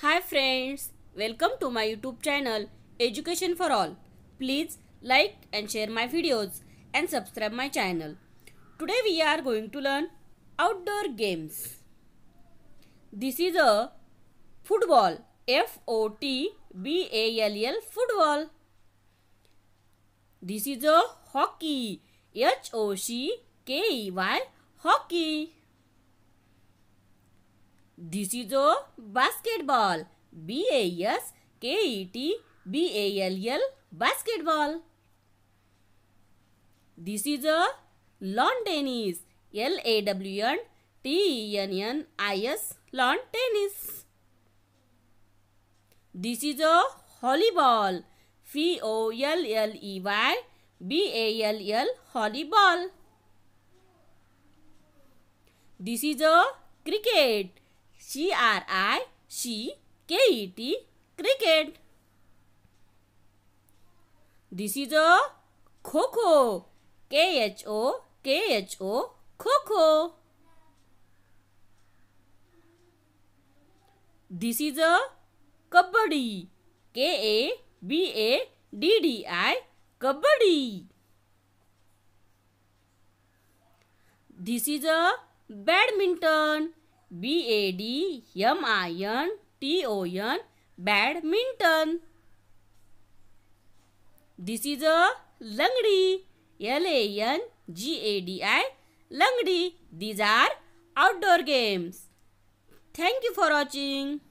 Hi friends, welcome to my YouTube channel Education for All. Please like and share my videos and subscribe my channel. Today we are going to learn outdoor games. This is a football F O T B A L L football. This is a hockey H O C K E Y hockey. This is a basketball. B-A-S-K-E-T-B-A-L-L basketball. This is a lawn tennis. L-A-W-N-T-E-N-N-I-S lawn tennis. This is a volleyball. F-O-L-L-E-Y B-A-L-L volleyball. This is a cricket. C R I C K E T cricket this is a kho kho के H O के H O खो खो this is a kabaddi K A B A D D I kabaddi this is a badminton B A D M I N T O N badminton. This is a langdi. L A N G A D I langdi. These are outdoor games. Thank you for watching.